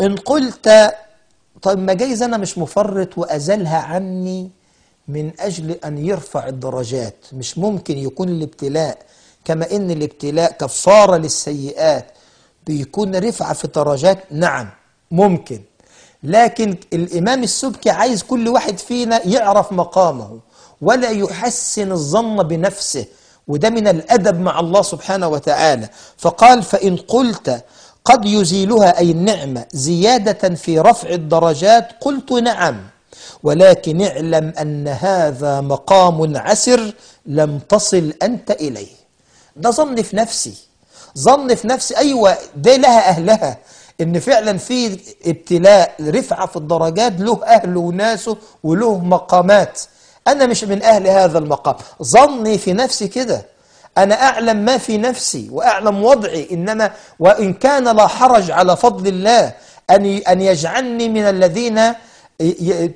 إن قلت طب ما جايز أنا مش مفرط وأزلها عني من أجل أن يرفع الدرجات مش ممكن يكون الابتلاء كما إن الابتلاء كفارة للسيئات بيكون رفعة في درجات نعم ممكن لكن الإمام السبكي عايز كل واحد فينا يعرف مقامه ولا يحسن الظن بنفسه وده من الأدب مع الله سبحانه وتعالى فقال فإن قلت قد يزيلها أي النعمة زيادة في رفع الدرجات قلت نعم ولكن اعلم أن هذا مقام عسر لم تصل أنت إليه ده ظن في نفسي ظن في نفسي أيوة ده لها أهلها إن فعلا في ابتلاء رفعة في الدرجات له أهله وناسه وله مقامات أنا مش من أهل هذا المقام ظني في نفسي كده أنا أعلم ما في نفسي وأعلم وضعي إنما وإن كان لا حرج على فضل الله أن أن يجعلني من الذين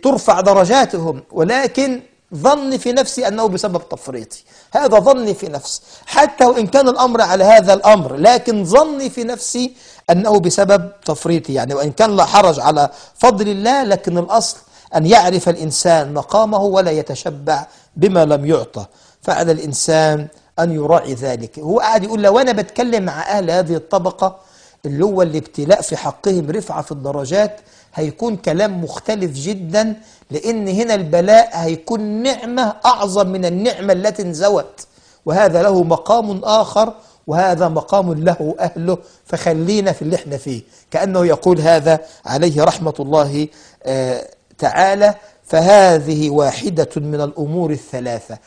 ترفع درجاتهم ولكن ظني في نفسي أنه بسبب تفريطي هذا ظني في نفسي حتى وإن كان الأمر على هذا الأمر لكن ظني في نفسي أنه بسبب تفريطي يعني وإن كان لا حرج على فضل الله لكن الأصل أن يعرف الإنسان مقامه ولا يتشبع بما لم يعطى فعلى الإنسان أن يراعي ذلك هو قاعد يقول لو أنا بتكلم مع أهل هذه الطبقة اللي هو الابتلاء في حقهم رفعة في الدرجات هيكون كلام مختلف جدا لأن هنا البلاء هيكون نعمة أعظم من النعمة التي انزوت وهذا له مقام آخر وهذا مقام له أهله فخلينا في اللي احنا فيه كأنه يقول هذا عليه رحمة الله آه، تعالى فهذه واحدة من الأمور الثلاثة